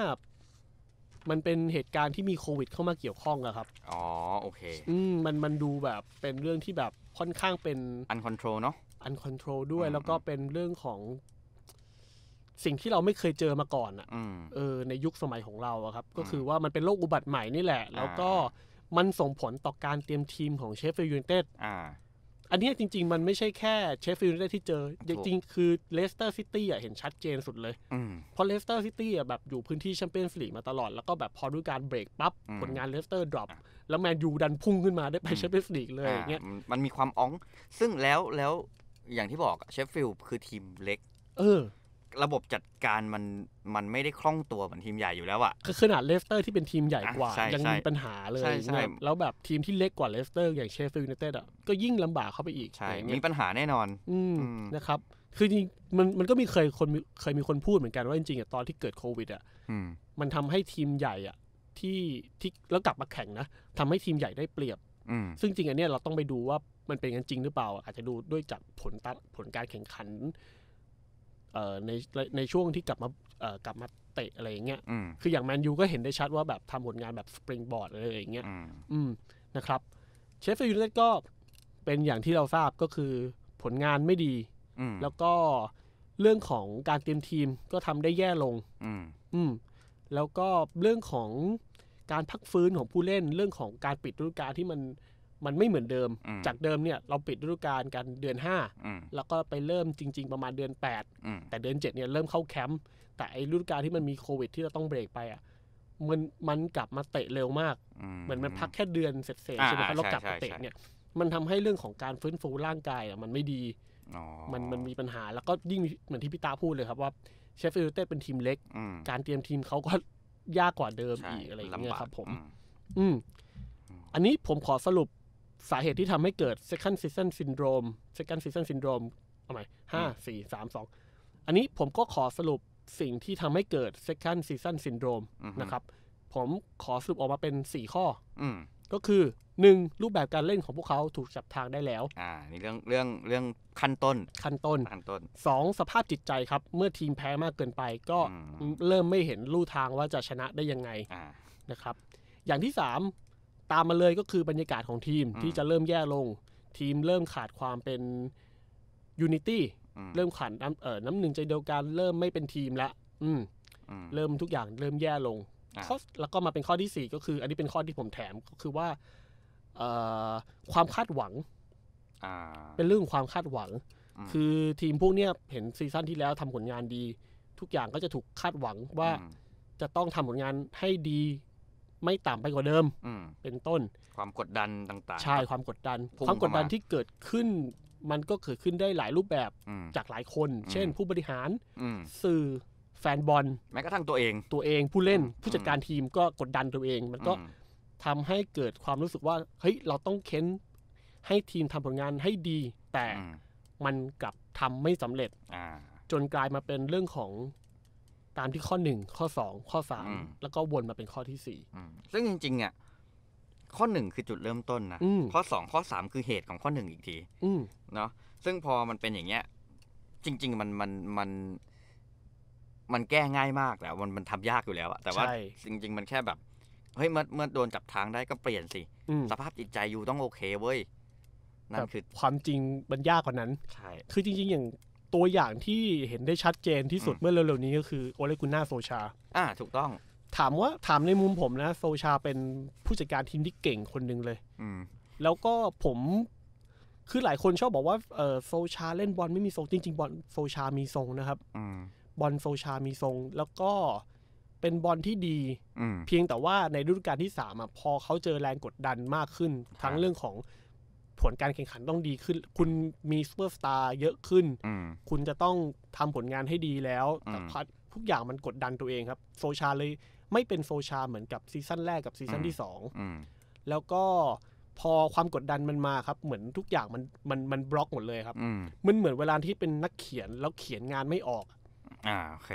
มันเป็นเหตุการณ์ที่มีโควิดเข้ามาเกี่ยวข้องอะครับ อ๋อ โอเค อืม มันมันดูแบบเป็นเรื่องที่แบบค่อนข้างเป็นอันคอนโทรลเนาะ อันคอนโทรลด้วยแล้วก็เป็นเรื่องของ สิ่งที่เราไม่เคยเจอมาก่อนอะเออ ในยุคสมัยของเราอะครับ ก็คือว่ามันเป็นโรคอุบัติใหม่นี่แหละ แล้วก็มันส่งผลต่อการเตรียมทีมของเชฟฟิลด์ยูนเต็ดอ่าอันนี้จริงๆ มันไม่ใช่แค่เชฟฟิลด์ได้ที่เจอ จริงๆ คือเลสเตอร์ซิตี้อ่ะเห็นชัดเจนสุดเลยเพราะเลสเตอร์ซิตี้อ่ะแบบอยู่พื้นที่แชมเปี้ยนส์ลีกมาตลอดแล้วก็แบบพอด้วยการเบรกปั๊บผลงานเลสเตอร์ดรอปแล้วแมนยูดันพุ่งขึ้นมาได้ไปแชมเปี้ยนส์ลีกเลยอย่างเงี้ยมันมีความอ้อง ซึ่งแล้วแล้วอย่างที่บอกเชฟฟิลด์คือทีมเล็ก เออระบบจัดการมันมันไม่ได้คล่องตัวเหมือนทีมใหญ่อยู่แล้วอะคือขนาดเลสเตอร์ที่เป็นทีมใหญ่กว่า ยังมีปัญหาเลย แล้วแบบทีมที่เล็กกว่าเลสเตอร์อย่างเชฟฟิลด์ยูไนเต็ดอะก็ยิ่งลำบากเข้าไปอีกใช่ มีปัญหาแน่นอน อืนะครับ คือจริงมันมันก็มีเคยคนเคยมีคนพูดเหมือนกันว่าจริงๆอะตอนที่เกิดโควิดอะมันทำให้ทีมใหญ่อะที่ที่แล้วกลับมาแข่งนะ ทำให้ทีมใหญ่ได้เปรียบซึ่งจริงอันเนี้ยเราต้องไปดูว่ามันเป็นกันจริงหรือเปล่า อาจจะดูด้วยจากผลตัดผลการแข่งขันในในช่วงที่กลับมากลับมาเตะอะไรอย่างเงี้ย คืออย่างแมนยูก็เห็นได้ชัดว่าแบบทำผลงานแบบสปริงบอร์ดอะไรอย่างเงี้ยนะครับเชฟฟิลด์ยูนเต็ดก็เป็นอย่างที่เราทราบก็คือผลงานไม่ดีแล้วก็เรื่องของการเตรียมทีมก็ทำได้แย่ลงอืมแล้วก็เรื่องของการพักฟื้นของผู้เล่นเรื่องของการปิดฤดูกาลที่มันมันไม่เหมือนเดิม จากเดิมเนี่ยเราปิดฤดูกาลกันเดือน5แล้วก็ไปเริ่มจริง ๆ ประมาณเดือน8แต่เดือน7เนี่ยเริ่มเข้าแคมป์ แต่ไอ้ฤดูกาลที่มันมีโควิด ที่เราต้องเบรกไป อ่ะ มันมันกลับมาเตะเร็วมาก เหมือนมันพักแค่เดือนเสร็จใช่ไหมครับแล้วกลับมาเตะเนี่ย มันทำให้เรื่องของการฟื้นฟูร่างกายอ่ะมันไม่ดี มันมันมีปัญหา แล้วก็ยิ่งเหมือนที่พี่ตาพูดเลยครับว่าเชฟฟิลด์เต้เป็นทีมเล็ก การเตรียมทีมเขาก็ยากกว่าเดิมอีกอะไรอย่างเงี้ยครับ ผม อืมอันนี้ผมขอสรุปสาเหตุที่ทำให้เกิด second season syndrome second season syndrome เอาไหมห้าสี่สามสองอันนี้ผมก็ขอสรุปสิ่งที่ทำให้เกิด second season syndrome นะครับผมขอสรุปออกมาเป็นสี่ข้ออก็คือหนึ่งรูปแบบการเล่นของพวกเขาถูกจับทางได้แล้วอ่านี่เรื่องเรื่องเรื่องขั้นต้นขั้นต้นขั้นต้นสองสภาพจิตใจครับ เมื่อทีมแพ้มากเกินไปก็เริ่มไม่เห็นลู่ทางว่าจะชนะได้ยังไงนะครับ อย่างที่สามตามมาเลยก็คือบรรยากาศของทีมที่จะเริ่มแย่ลง ทีมเริ่มขาดความเป็นยูนิตี้เริ่มขาดน้ำเอ่อน้ำหนึ่งใจเดียวกันเริ่มไม่เป็นทีมละ อืม เริ่มทุกอย่างเริ่มแย่ลงแล้วก็มาเป็นข้อที่สี่ก็คือ อันนี้เป็นข้อที่ผมแถมก็คือว่าเออความคาดหวังเป็นเรื่องความคาดหวัง คือทีมพวกเนี้ยเห็นซีซั่นที่แล้วทำผลงานดี ทุกอย่างก็จะถูกคาดหวังว่าจะต้องทำผลงานให้ดีไม่ต่ำไปกว่าเดิม เป็นต้น ความกดดันต่างๆ ใช่ ความกดดัน ความกดดันที่เกิดขึ้น มันก็เกิดขึ้นได้หลายรูปแบบ จากหลายคน เช่น ผู้บริหารสื่อ แฟนบอล แม้กระทั่งตัวเอง ตัวเองผู้เล่น ผู้จัดการทีมก็กดดันตัวเอง มันก็ทำให้เกิดความรู้สึกว่า เฮ้ย เราต้องเค้นให้ทีมทำผลงานให้ดี แต่มันกลับทำไม่สำเร็จจนกลายมาเป็นเรื่องของตามที่ข้อหนึ่งข้อสองข้อสามแล้วก็วนมาเป็นข้อที่สี่ซึ่งจริงๆอ่ะข้อหนึ่งคือจุดเริ่มต้นนะ ข้อสองข้อสามคือเหตุของข้อหนึ่งอีกทีเนาะซึ่งพอมันเป็นอย่างเงี้ย จริง ๆ มันมันมัน มันแก้ง่ายมากแล้ว มันมันทำยากอยู่แล้วอะแต่ว่าจริงๆ มันแค่แบบ เฮ้ยเมื่อเมื่อโดนจับทางได้ก็เปลี่ยนสิ สภาพจิตใจอยู่ต้องโอเคเว้ยนั่นคือความจริงมันยากกว่านั้นใช่คือจริงๆอย่างตัวอย่างที่เห็นได้ชัดเจนที่สุดเมื่อเร็วๆนี้ก็คือโอเลกุน่าโซชา อ่า ถูกต้อง ถามว่าถามในมุมผมนะโซชาเป็นผู้จัดการทีมที่เก่งคนหนึ่งเลย อืแล้วก็ผมคือหลายคนชอบบอกว่าเออโซชาเล่นบอลไม่มีทรงจริง ๆ บอลโซชามีทรงนะครับอบอลโซชามีทรงแล้วก็เป็นบอลที่ดีอเพียงแต่ว่าในฤดูกาลที่สามอ่ะพอเขาเจอแรงกดดันมากขึ้นทั้งเรื่องของผลการแข่งขันต้องดีขึ้น คุณมีซูเปอร์สตาร์เยอะขึ้น คุณจะต้องทำผลงานให้ดีแล้วแต่พัดทุกอย่างมันกดดันตัวเองครับโซชาเลยไม่เป็นโซชา เหมือนกับซีซั่นแรกกับซีซั่นที่สองแล้วก็พอความกดดันมันมาครับเหมือนทุกอย่างมันมันมันบล็อกหมดเลยครับ มันเหมือนเวลาที่เป็นนักเขียนแล้วเขียนงานไม่ออก อ่าโอเค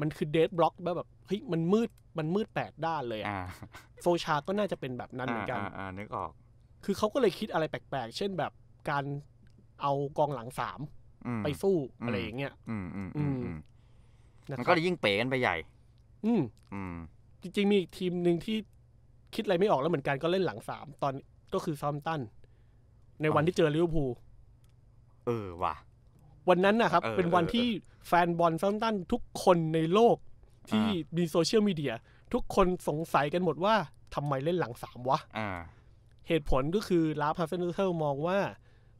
มันคือเดทบล็อกแบบแบบเฮ้ยมันมืดมันมืดแปดด้านเลยอ่ะโซชาก็น่าจะเป็นแบบนั้นเหมือนกันอ่านึกออกคือเขาก็เลยคิดอะไรแปลกๆเช่นแบบการเอากองหลังสามไปสู้อะไรอย่างเงี้ยมันก็เลยยิ่งเป๋กันไปใหญ่ อืมจริงๆมีทีมหนึ่งที่คิดอะไรไม่ออกแล้วเหมือนกันก็เล่นหลังสามตอนก็คือซอมตันในวันที่เจอลิเวอร์พูล เออว่ะ วันนั้นนะครับ เป็นวันที่แฟนบอลซอมตันทุกคนในโลกที่มีโซเชียลมีเดีย ทุกคนสงสัยกันหมดว่าทำไมเล่นหลังสามวะเหตุผลก็คือลาฟฮาเฟนเท์มองว่า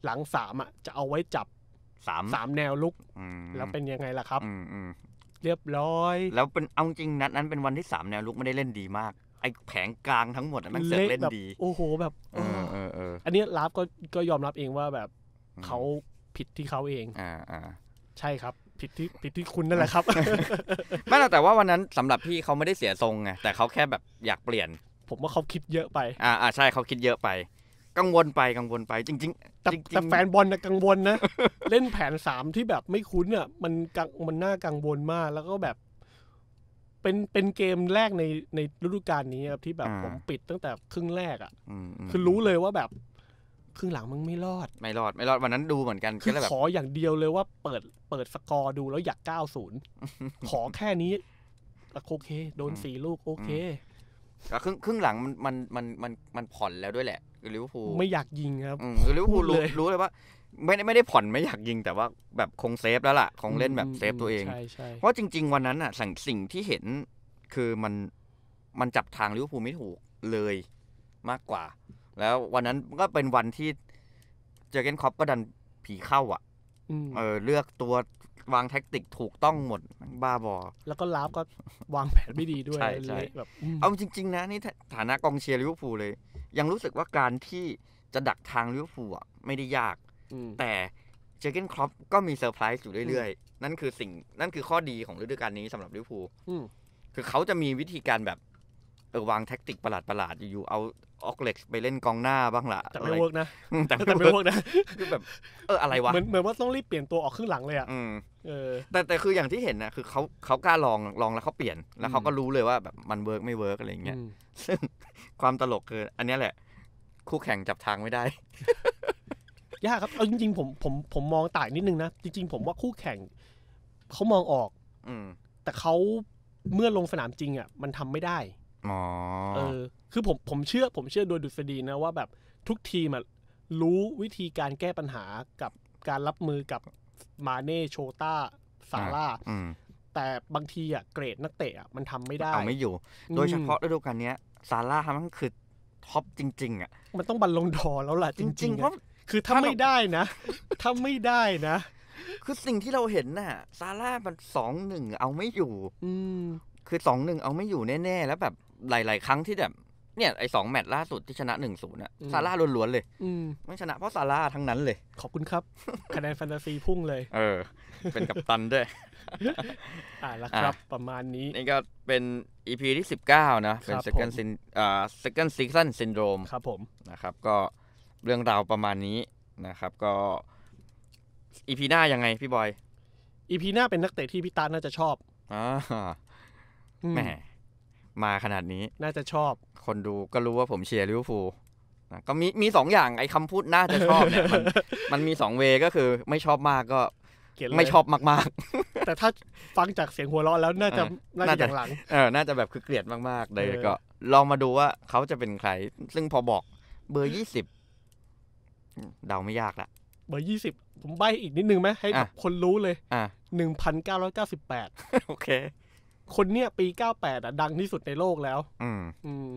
หลังสามอ่ะ จะเอาไว้จับสามสามแนวลุกแล้วเป็นยังไงล่ะครับเรียบร้อย แล้วเป็นเอาจริงนัดนั้นเป็นวันที่สามแนวลุกไม่ได้เล่นดีมาก ไอแผงกลางทั้งหมด มันเสร์กเล่นดี โอ้โห แบบอันนี้ลาฟก็ก็ยอมรับเองว่าแบบเขาผิดที่เขาเอง อ่าอ่าใช่ครับ ผิดที่ผิดที่คุณนั่นแหละครับไม่แต่ว่าวันนั้นสำหรับพี่เขาไม่ได้เสียทรงไงแต่เขาแค่แบบอยากเปลี่ยนผมว่าเขาคิดเยอะไป อ่าอ่าใช่เขาคิดเยอะไป กังวลไปกังวลไป จริง ๆ แต่แต่แฟนบอลนะกังวลนะเล่นแผนสามที่แบบไม่คุ้นเนี่ยมันกังมันน่ากังวลมาก แล้วก็แบบ เป็นเป็นเกมแรกในในฤดูกาลนี้ครับที่แบบผมปิดตั้งแต่ครึ่งแรกอ่ะคือรู้เลยว่าแบบครึ่งหลังมึงไม่รอด ไม่รอด ไม่รอด วันนั้นดูเหมือนกันคือขออย่างเดียวเลยว่าเปิด เปิดสกอร์ดูแล้วอยากเก้าศูนย์ขอแค่นี้โอเค โดนสี่ลูกโอเคก็ครึ่งครึ่งหลังมันมันมันมันมันผ่อนแล้วด้วยแหละลิเวอร์พูลไม่อยากยิง ครับลิเวอร์พูลรู้รู้เลยว่าไม่ได้ไม่ได้ผ่อนไม่อยากยิง แต่ว่าแบบคงเซฟแล้วล่ะคงเล่นแบบเซฟตัวเอง เพราะจริง ๆวันนั้นอ่ะสั่งสิ่งที่เห็นคือมันมันจับทางลิเวอร์พูลไม่ถูกเลยมากกว่า แล้ววันนั้นก็เป็นวันที่เจอเกนคอปก็ดันผีเข้า อ่ะเออเลือกตัววางแท็กติกถูกต้องหมดบ้าบอ แล้วก็ลาฟก็วางแผนไม่ดีด้วยใช่ใช่แบบเอาจริง ๆ นะนี่ฐานะกองเชียร์ลิเวอร์พูลเลย ยังรู้สึกว่าการที่จะดักทางลิเวอร์พูลอ่ะ ไม่ได้ยาก แต่เจเกนครอปก็มีเซอร์ไพรส์อยู่เรื่อย ๆ นั่นคือสิ่งนั่นคือข้อดีของฤดูกาลนี้สำหรับลิเวอร์พูลคือเขาจะมีวิธีการแบบเออวางแท็กติกประหลาดๆอยู่ๆเอาออกเล็กไปเล่นกองหน้าบ้างล่ะแต่ไม่เวิร์กนะแต่ไม่เวิร์กนะคือแบบเอออะไรวะเหมือนเหมือนว่า ต้องรีบเปลี่ยนตัวออกครึ่งหลังเลยอ่ะแต่แต่คืออย่างที่เห็นนะคือเขาเขากล้าลองลองแล้วเขาเปลี่ยนแล้วเขาก็รู้เลยว่าแบบมันเวิร์กไม่เวิร์กอะไรอย่างเงี้ยซึ่ง ความตลกคืออันนี้แหละ คู่แข่งจับทางไม่ได้ยากครับเอาจริงๆผมผมผมมองต่างนิดนึงนะ จริงๆผมว่าคู่แข่งเขามองออก อืแต่เขาเมื่อลงสนามจริงอ่ะมันทำไม่ได้อ๋อเออคือผมผมเชื่อผมเชื่อโดยดุษฎีนะว่าแบบทุกทีมรู้วิธีการแก้ปัญหากับการรับมือกับมาเน่โชต้าซาร่าแต่บางทีอ่ะเกรดนักเตะมันทำไม่ได้เอาไม่อยู่ โดยเฉพาะฤดูกาลนี้ซาร่ามันคือท็อปจริง ๆอ่ะมันต้องบรรลงดอแล้วล่ะจริงๆเพราะคือถ้าไม่ได้นะถ้าไม่ได้นะ คือสิ่งที่เราเห็นน่ะซาร่ามันสองหนึ่งเอาไม่อยู่ อืมคือสองหนึ่งเอาไม่อยู่แน่ๆแล้วแบบหลายๆ ครั้งที่แบบ เนี่ยไอสองแมตช์ล่าสุดที่ชนะหนึ่งศูนย์อะซาร่าล้วนๆ เลยไม่ชนะเพราะซาร่าทั้งนั้นเลย ขอบคุณครับ คะแนนแฟนตาซีพุ่งเลย เออ เป็นกัปตันด้วย อ่าละครับ ประมาณนี้นี่ก็เป็นอีพีที่สิบเก้านะ เป็นซ e c o n d ซินอ่าเซ็กันซิ a ซ o n s y n d r o ครับ ผม นะครับก็เรื่องราวประมาณนี้นะครับก็อีพีหน้ายังไงพี่บอยอีพีหน้าเป็นนักเตะที่พี่ตาน่าจะชอบอ่าแหมมาขนาดนี้น่าจะชอบคนดูก็รู้ว่าผมเชียร์ลิเวอร์พูลก็มีมีสองอย่างไอ้คำพูดน่าจะชอบเนี่ยมันมันมีสองเวก็คือไม่ชอบมากก็ไม่ชอบมากๆ แต่ถ้าฟังจากเสียงหัวเราะแล้วน่าจะน่าจะหลังเออน่าจะแบบคือเกลียดมากๆเลยก็ลองมาดูว่าเขาจะเป็นใคร ซึ่งพอบอกเบอร์ยี่สิบเดาไม่ยากละ เบอร์ยี่สิบผมใบอีกนิดนึงไหม ให้คนรู้เลยอ่าหนึ่งพันเก้าร้อยเก้าสิบแปดโอเคคนเนี้ยปีเก้าแปดอ่ะดังที่สุดในโลกแล้ว อืมอืม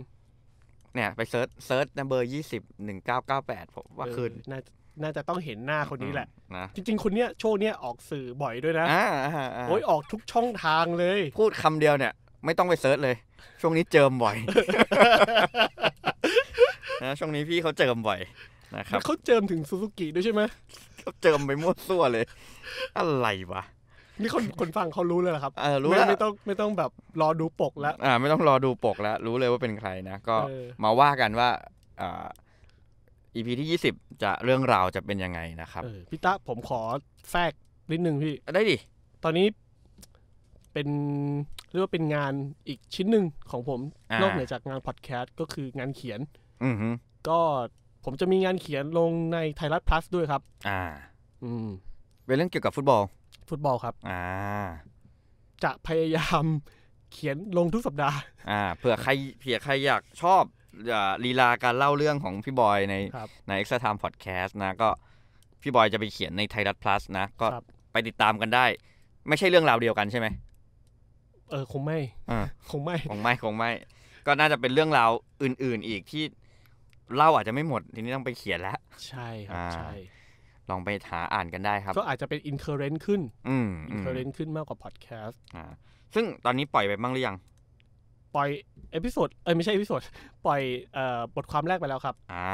เนี่ยไปเซิร์ชเซิร์ชนเบอร์ยี่สิบหนึ่งเก้าเก้าแปดผมว่าคืนน่าน่าจะต้องเห็นหน้าคนนี้แหละนะจริง ๆคนเนี้ยช่วงเนี้ยออกสื่อบ่อยด้วยนะอ่าออโอ้ยออกทุกช่องทางเลย พูดคำเดียวเนี่ยไม่ต้องไปเซิร์ชเลย ช่วงนี้เจิมบ่อยนะช่วงนี้พี่เขาเจิมบ่อยนะครับเขาเจิมถึงซูซูกิด้วยใช่ไหมเจิมไปมั่วซั่วเลย อะไรวะนี่คนคนฟังเขารู้เลยเหรอครับเออรู้ไม่แล้วไม่ต้องไม่ต้องแบบรอดูปกแล้วอ่า ไม่ต้องรอดูปกแล้วรู้เลยว่าเป็นใครนะก็มาว่ากันว่าอ่าอีพีที่ยี่สิบจะเรื่องราวจะเป็นยังไงนะครับพี่ตะผมขอแทรกนิดนึงพี่ได้ดิตอนนี้เป็นเรียกว่าเป็นงานอีกชิ้นหนึ่งของผมอนนอกเหนือจากงานพอดแคสต์ก็คืองานเขียน อือฮึก็ผมจะมีงานเขียนลงในไทยรัฐพลัสด้วยครับ อ่า อืมเป็นเรื่องเกี่ยวกับฟุตบอลฟุตบอลครับอ่า จะพยายามเขียนลงทุกสัปดาห์ อ่าเผื่อใครเผื่อใครอยากชอบลีลาการเล่าเรื่องของพี่บอยในใน Extra Time Podcast นะก็พี่บอยจะไปเขียนในไทยรัฐ plus นะ ก็ไปติดตามกันได้ ไม่ใช่เรื่องราวเดียวกันใช่ไหมเออคงไม่คงไม่คงไม่ คงไม่ ก็น่าจะเป็นเรื่องราวอื่น ๆอีกที่เล่าอาจจะไม่หมด ทีนี้ต้องไปเขียนแล้ว ใช่ครับใช่ลองไปหาอ่านกันได้ครับ ก็อาจจะเป็นอินเคอร์เรนต์ขึ้นอืมคอร์เรนต์ขึ้นมากกว่าพอดแคสตอ่าซึ่งตอนนี้ปล่อยไปบ้างหรือยัง ปล่อยเอพิโซดเอ้ยไม่ใช่เอพิโซดปล่อยเอ่อบทความแรกไปแล้วครับ อ่า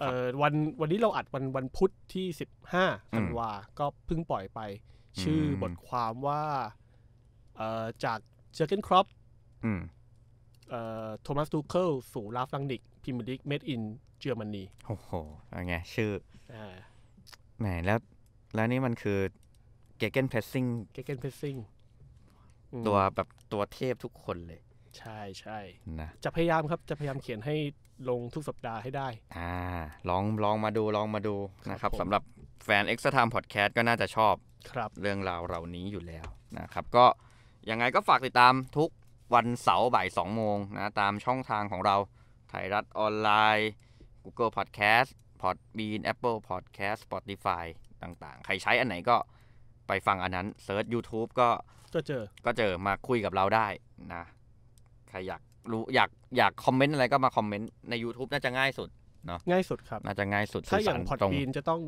เอ่อวันวันนี้เราอัดวันวันพุธที่สิบห้าธันวาก็เพิ่งปล่อยไป ชื่อบทความว่าเอ่อจากเจอร์เกนครอปเอ่อโทมัสตูเคิลสู่ลาฟลังนิกพิมพ์ดิกเมดอินเยอรมนีโอ้โหอะไรเงชื่อแหมแล้ว แล้วนี่มันคือเกเกนเพสซิ่งเกเกนเพสซิ่งตัวแบบตัวเทพทุกคนเลย ใช่ใช่นะจะพยายามครับจะพยายามเขียนให้ลงทุกสัปดาห์ให้ได้อ่าลองลองมาดูลองมาดูนะครับสำหรับแฟน Extra Time Podcast ก็น่าจะชอบครับเรื่องราวเหล่านี้อยู่แล้วนะครับ ก็ยังไงก็ฝากติดตามทุกวันเสาร์บ่ายสองโมงนะตามช่องทางของเราไทยรัฐออนไลน์ Google Podcast Podbean Apple Podcast Spotify ต่างๆ ใครใช้อันไหนก็ไปฟังอันนั้นเซิร์ช YouTube ก็ก็เจอก็เจอมาคุยกับเราได้นะ ใครอยากรู้อยากอยากคอมเมนต์อะไรก็มาคอมเมนต์ใน YouTube น่าจะง่ายสุดเนาะง่ายสุดครับน่าจะง่ายสุดถ้าอย่างพอดบีนจะต้อง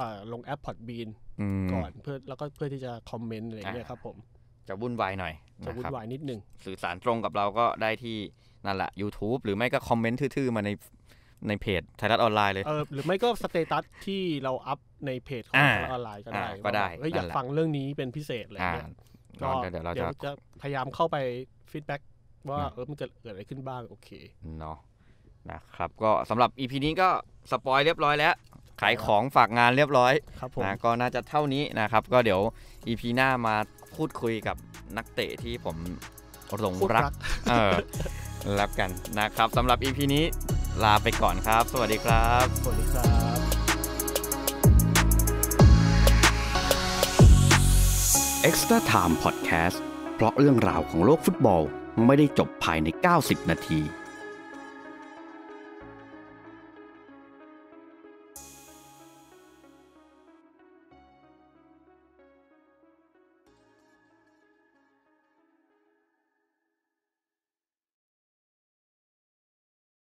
อลงแอปพอดบีนก่อนเพื่อแล้วก็เพื่อที่จะคอมเมนต์อะไรเงี้ยครับผม จะวุ่นวายหน่อยจะวุ่นวายนิดนึงสื่อสารตรงกับเราก็ได้ที่นั่นแหละ YouTube หรือไม่ก็คอมเมนต์ทื่อๆมาในในเพจไทยรัฐออนไลน์เลยเออหรือไม่ก็สเตตัสที่เราอัพในเพจของไทยรัฐออนไลน์ก็ได้ก็ได้อยากฟังเรื่องนี้เป็นพิเศษอะไรเงี้ยก็เดี๋ยวเราจะพยายามเข้าไปฟีดแบ็กว่าเออมันเกิดอะไรขึ้นบ้างโอเคเนาะนะครับก็สำหรับอีพีนี้ก็สปอยเรียบร้อยแล้ว ขายของฝากงานเรียบร้อยนะก็น่าจะเท่านี้นะครับ ก็เดี๋ยวอีพีหน้ามาพูดคุยกับนักเตะที่ผมหลงรักเออแล้วกันนะครับสำหรับอีพีนี้ลาไปก่อนครับ สวัสดีครับ สวัสดีครับเอ็กซ์ตร้าไทม์พอดแคสต์เพราะเรื่องราวของโลกฟุตบอลไม่ได้จบภายใน 90 นาที